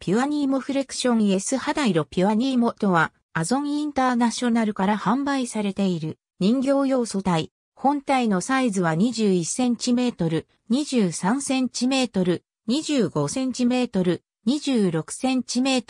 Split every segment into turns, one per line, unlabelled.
ピュアニーモフレクション S 肌色ピュアニーモとは、アゾンインターナショナルから販売されている人形要素体。本体のサイズは 21cm、23cm、25cm、26cm、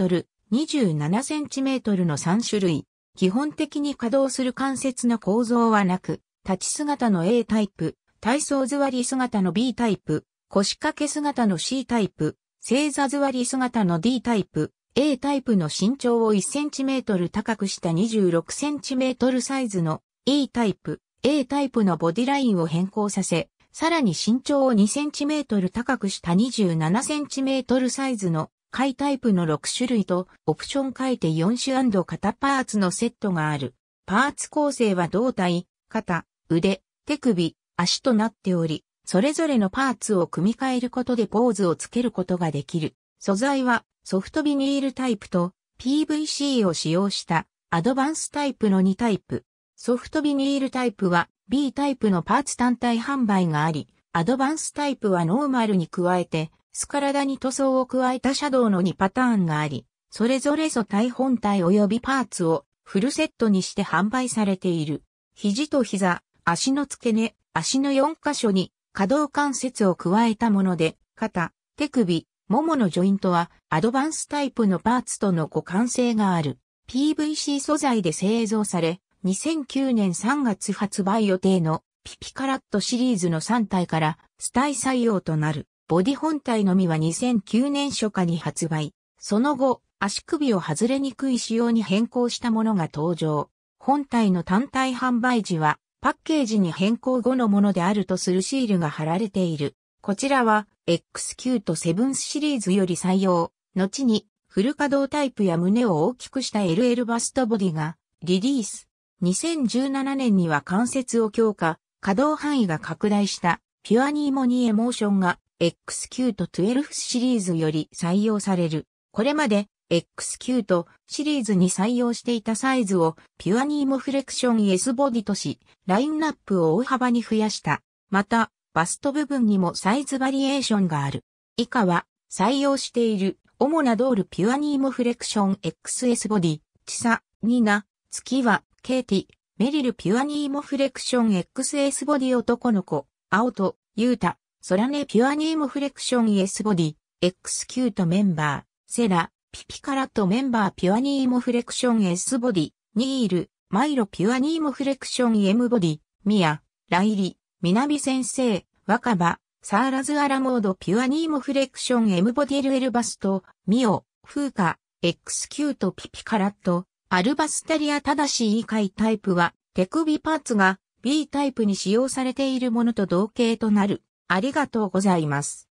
27cm の3種類。基本的に稼働する関節の構造はなく、立ち姿の A タイプ、体操座り姿の B タイプ、腰掛け姿の C タイプ、正座座り姿の D タイプ、A タイプの身長を 1cm 高くした 26cm サイズの E タイプ、A タイプのボディラインを変更させ、さらに身長を 2cm 高くした 27cm サイズの解タイプの6種類とオプション変えて4種型パーツのセットがある。パーツ構成は胴体、肩、腕、手首、足となっており、それぞれのパーツを組み替えることでポーズをつけることができる。素材はソフトビニールタイプと PVC を使用したアドバンスタイプの2タイプ。ソフトビニールタイプは B タイプのパーツ単体販売があり、アドバンスタイプはノーマルに加えて、スカラダに塗装を加えたシャドウの2パターンがあり、それぞれ素体本体及びパーツをフルセットにして販売されている。肘と膝、足の付け根、足の4箇所に可動関節を加えたもので、肩、手首、もものジョイントはアドバンスタイプのパーツとの互換性がある PVC 素材で製造され、2009年3月発売予定のピピカラットシリーズの3体からスタイ採用となる。ボディ本体のみは2009年初夏に発売。その後、足首を外れにくい仕様に変更したものが登場。本体の単体販売時はパッケージに変更後のものであるとするシールが貼られている。こちらは XQ とセブンシリーズより採用、後にフル稼働タイプや胸を大きくした LL バストボディがリリース。2017年には関節を強化、稼働範囲が拡大したピュアニーモニーエモーションが XQ と12シリーズより採用される。これまで XQ とシリーズに採用していたサイズをピュアニーモフレクション S ボディとし、ラインナップを大幅に増やした。また、バスト部分にもサイズバリエーションがある。以下は、採用している主なドールピュアニーモフレクション XS ボディ、チサ、ニナ、月は、ケイティ、メリルピュアニーモフレクション XS ボディ男の子、青と、ユータ、ソラネピュアニーモフレクション S ボディ、XQ とメンバー、セラ、ピピカラットメンバーピュアニーモフレクション S ボディ、ニール、マイロピュアニーモフレクション M ボディ、ミア、ライリ、ミナビ先生、若葉、サーラズアラモードピュアニーモフレクション M ボディルエルバスト、ミオ、フーカ、X キュートピピカラット、アルバスタリア正しい回タイプは、手首パーツが B タイプに使用されているものと同型となる。ありがとうございます。